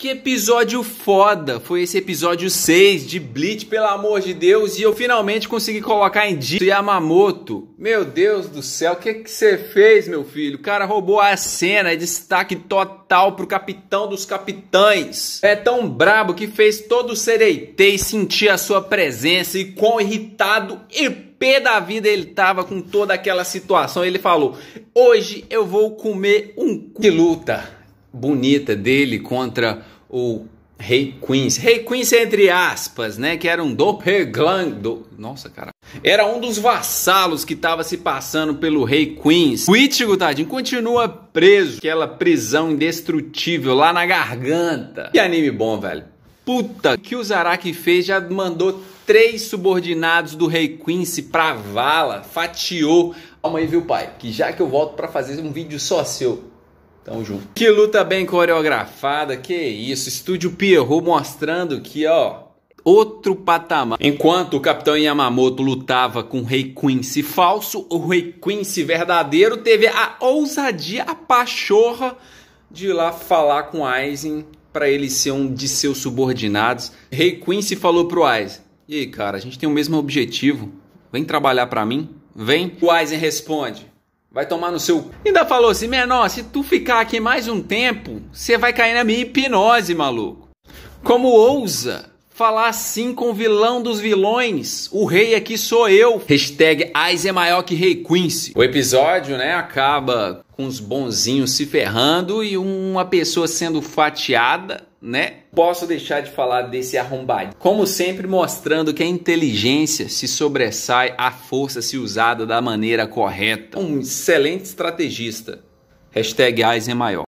Que episódio foda! Foi esse episódio 6 de Bleach, pelo amor de Deus, e eu finalmente consegui colocar em dia Yamamoto. Meu Deus do céu, o que é que você fez, meu filho? O cara roubou a cena, é destaque total pro capitão dos capitães. É tão brabo que fez todo o Sereitei sentir a sua presença e quão irritado e pé da vida ele tava com toda aquela situação. Ele falou: Hoje eu vou comer um cu de luta bonita dele contra o Rei Quincy. Rei Quincy, entre aspas, né? Que era um doppelganger. Do... Nossa, cara. Era um dos vassalos que estava se passando pelo Rei Quincy. O Ichigo, tadinho, continua preso. Aquela prisão indestrutível lá na garganta. Que anime bom, velho. Puta, que o Zaraki fez já mandou três subordinados do Rei Quincy pra vala. Fatiou. Calma aí, viu, pai? Que já que eu volto para fazer um vídeo só seu. Tamo junto. Que luta bem coreografada, que isso. Estúdio Pierrot mostrando que, ó, outro patamar. Enquanto o capitão Yamamoto lutava com o Rei Quincy falso, o Rei Quincy verdadeiro teve a ousadia, a pachorra de ir lá falar com Aizen para ele ser um de seus subordinados. Rei Quincy falou pro Aizen: "E aí, cara, a gente tem o mesmo objetivo. Vem trabalhar para mim?" Vem. O Aizen responde: Vai tomar no seu. Ainda falou assim, menor, se tu ficar aqui mais um tempo, você vai cair na minha hipnose, maluco. Como ousa falar assim com o vilão dos vilões. O rei aqui sou eu. Hashtag Ais é maior que Rei Quincy. O episódio, né, acaba com os bonzinhos se ferrando e uma pessoa sendo fatiada, né? Posso deixar de falar desse arrombado. Como sempre, mostrando que a inteligência se sobressai à força se usada da maneira correta. Um excelente estrategista. Hashtag é maior.